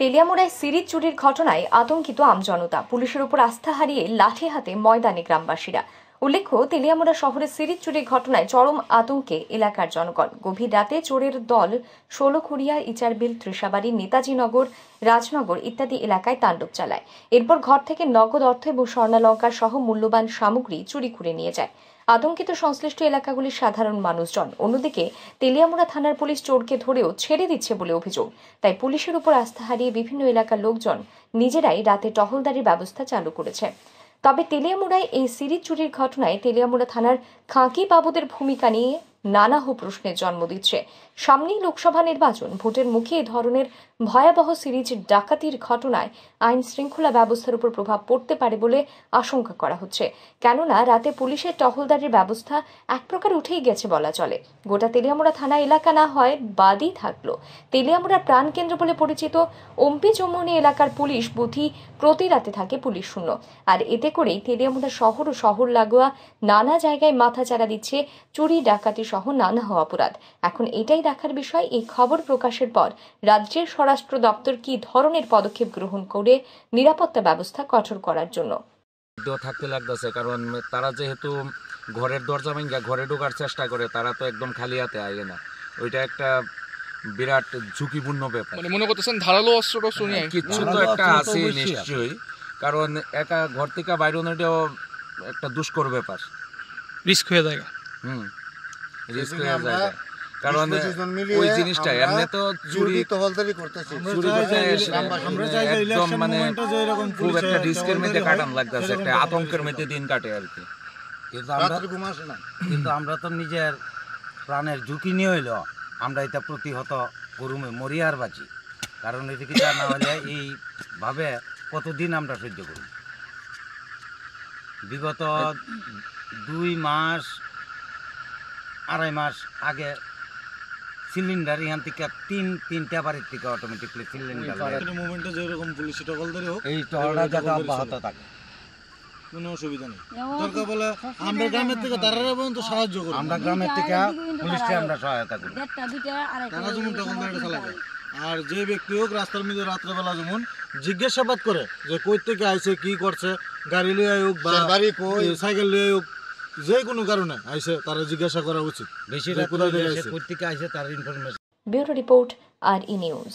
তেলিয়ামুড়ায় series চুরির ঘটনায় আতঙ্কিত আমজনতা পুলিশের উপর আস্থা হারিয়ে লাঠি হাতে ময়দানে গ্রামবাসীরা উল্লেখ্য তেলিয়ামুড়া শহরে সিরিজ চুরির ঘটনায় চরম আতঙ্কে এলাকার জনগণ গভীর রাতে চোরের দল ষোলখুড়িয়া ইচারবিল ত্রিশাবাড়ি নেতাজিনগর রাজনগর ইত্যাদি এলাকায় তাণ্ডব চালায় এরপর ঘর থেকে নগদ অর্থ এবং স্বর্ণালঙ্কার সহ মূল্যবান সামগ্রী চুরি করে নিয়ে যায় আতঙ্কিত সংশ্লিষ্ট এলাকাগুলির সাধারণ মানুষজন অন্যদিকে তেলিয়ামুড়া থানার পুলিশ চোরকে ধরেও ছেড়ে দিচ্ছে বলে অভিযোগ তাই পুলিশের উপর আস্থা হারিয়ে বিভিন্ন এলাকার লোকজন নিজেরাই রাতে টহলদারির ব্যবস্থা চালু করেছে তবে তেলিয়ামুড়ায় এই সিরিজ চুরির ঘটনায় তেলিয়ামুড়া থানার খাঁকি বাবুদের ভূমিকা নিয়ে নানাহ প্রশ্নের জন্ম দিচ্ছে সামনেই লোকসভা নির্বাচন ভোটের মুখে এ ধরনের ভয়াবহ সিরিজ ডাকাতির ঘটনায় আইন শৃঙ্খলা ব্যবস্থার উপর প্রভাব পড়তে পারে বলে আশঙ্কা করা হচ্ছে কেননা রাতে পুলিশের টহলদারির ব্যবস্থা এক প্রকার উঠেই গেছে বলা চলে গোটা তেলিয়ামোড়া থানা এলাকা না হয় বাদই থাকলো প্রাণ প্রাণকেন্দ্র বলে পরিচিত অম্পি যমুনি এলাকার পুলিশ বুথি প্রতি রাতে থাকে পুলিশ শূন্য আর এতে করেই তেলিয়ামোড়া শহর ও শহর লাগোয়া নানা জায়গায় মাথা চারা দিচ্ছে চুরি ডাকাতি সহ নানা অপরাধ এখন এটাই দেখার বিষয় এই খবর প্রকাশের পর রাজ্যের স্বরাষ্ট্র দপ্তর কি ধরনের পদক্ষেপ গ্রহণ করে নিরাপত্তা ব্যবস্থা কঠোর করার জন্য থাকতে লাগতেছে কারণ তারা যেহেতু ঘরের দরজা ভেঙে ঘরে ঢোকার চেষ্টা করে তারা তো একদম খালি হাতে আয় না ওইটা একটা বিরাট ঝুঁকিপূর্ণ ব্যাপার মানে মনে করতেছেন ধারালো অস্ত্র টস্ত্র নিয়ে হ্যাঁ, কিছু তো একটা আছে নিশ্চয়ই কারণ একা ঘর থেকে বাইরে একটা দুষ্কর ব্যাপার রিস্ক হয়ে যায় হুম মানে ওই জিনিসটা এমনি তো চুরি মানে একদম মানে খুব একটা মধ্যে একটা আতঙ্কের মধ্যে দিন কাটে আর কি কিন্তু আমরা তো নিজের প্রাণের ঝুঁকি নিয়ে হইলো আমরা এটা প্রতিহত গরুমে মরিয়ার বাঁচি কারণ এদিকে কি জানা হলে এইভাবে কতদিন আমরা সহ্য করি বিগত দুই মাস আড়াই মাস আগে সিলিন্ডার এখান থেকে তিন তিনটা বাড়ির থেকে অটোমেটিকলি সিলিন্ডার মুভমেন্টে যেরকম পুলিশ টহল ধরে হোক এই টহলটা যাতে অব্যাহত থাকে কোনো অসুবিধা নেই দরকার বলে আমরা গ্রামের থেকে তারা পর্যন্ত সাহায্য করি আমরা গ্রামের থেকে পুলিশকে আমরা সহায়তা করি তারা যেমন তখন ধরে চালাবে আর যে ব্যক্তি হোক রাস্তার মধ্যে রাত্রেবেলা যেমন জিজ্ঞাসাবাদ করে যে কই থেকে আইছে কি করছে গাড়ি লিয়ে হোক বা গাড়ি সাইকেল লিয়ে হোক যে কোনো কারণে আইসে তার জিজ্ঞাসা করা উচিত বেশি কোথা থেকে আইসে তার ইনফরমেশন ব্যুরো রিপোর্ট আর ই নিউজ